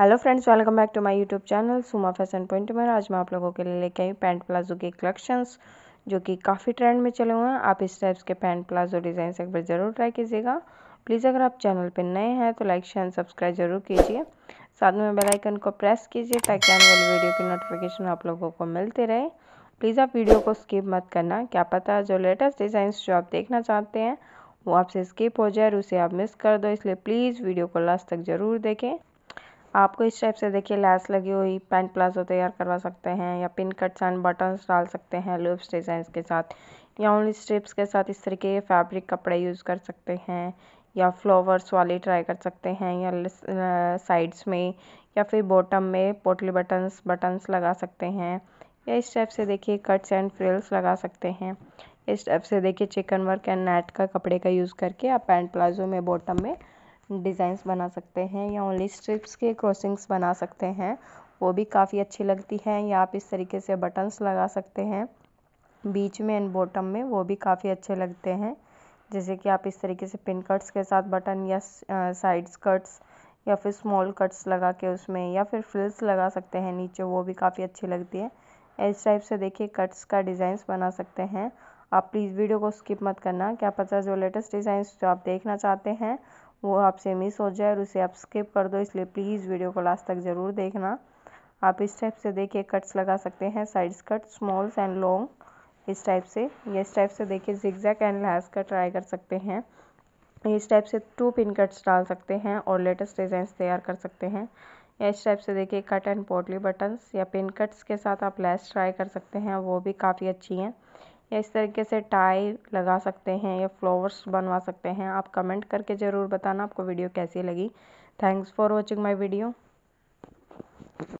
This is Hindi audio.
hello friends welcome back to my YouTube channel Suma fashion point में आज मैं आप लोगों के लिए लेके आई पैंट प्लाजो के कलेक्शंस जो कि काफ़ी ट्रेंड में चले हुए हैं आप इस टाइप्स के पैंट प्लाजो डिज़ाइन एक बार ज़रूर ट्राई कीजिएगा प्लीज़ अगर आप चैनल पर नए हैं तो लाइक शेयर सब्सक्राइब जरूर कीजिए साथ में बेलाइकन को प्रेस कीजिए ताकि आने वाली वीडियो की नोटिफिकेशन आप लोगों को मिलते रहे प्लीज़ आप वीडियो को स्किप मत करना क्या पता जो लेटेस्ट डिज़ाइंस जो आप देखना चाहते हैं वो आपसे स्किप हो जाए और उसे आप मिस कर दो इसलिए प्लीज़ वीडियो को लास्ट तक ज़रूर देखें आपको इस टाइप से देखिए लैस लगी हुई पैंट प्लाजो तैयार करवा सकते हैं या पिन कट्स एंड बटन्स डाल सकते हैं लूप्स डिज़ाइन के साथ या उन स्ट्रिप्स के साथ इस तरीके के फैब्रिक कपड़े यूज़ कर सकते हैं या फ्लावर्स वाले ट्राई कर सकते हैं या साइड्स में या फिर बॉटम में पोटली बटन्स बटन्स लगा सकते हैं या इस टाइप से देखिए कट्स एंड फ्रिल्स लगा सकते हैं इस टाइप से देखिए चिकन वर्क एंड नेट का कपड़े का यूज़ करके आप पैंट प्लाजो में बॉटम में डिज़ाइंस बना सकते हैं या ओनली स्ट्रिप्स के क्रॉसिंग्स बना सकते हैं वो भी काफ़ी अच्छी लगती हैं या आप इस तरीके से बटन्स लगा सकते हैं बीच में एंड बॉटम में वो भी काफ़ी अच्छे लगते हैं जैसे कि आप इस तरीके से पिन कट्स के साथ बटन या साइड कट्स या फिर स्मॉल कट्स लगा के उसमें या फिर फ्रिल्स लगा सकते हैं नीचे वो भी काफ़ी अच्छी लगती है इस टाइप से देखिए कट्स का डिज़ाइंस बना सकते हैं आप प्लीज़ वीडियो को स्किप मत करना क्या पता जो लेटेस्ट डिज़ाइंस जो आप देखना चाहते हैं वो आपसे मिस हो जाए और उसे आप स्किप कर दो इसलिए प्लीज़ वीडियो को लास्ट तक ज़रूर देखना आप इस टाइप से देखिए कट्स लगा सकते हैं sides cut smalls and long इस टाइप से ये इस टाइप से देखिए जिगजैक एंड लैस का ट्राई कर सकते हैं इस टाइप से टू पिन कट्स डाल सकते हैं और लेटेस्ट डिज़ाइंस तैयार कर सकते हैं या इस टाइप से देखिए कट एंड पोटली बटन्स या पिन कट्स के साथ आप लैस ट्राई कर सकते हैं वो भी काफ़ी अच्छी हैं या इस तरीके से टाई लगा सकते हैं या फ्लावर्स बनवा सकते हैं आप कमेंट करके ज़रूर बताना आपको वीडियो कैसी लगी thanks for watching my video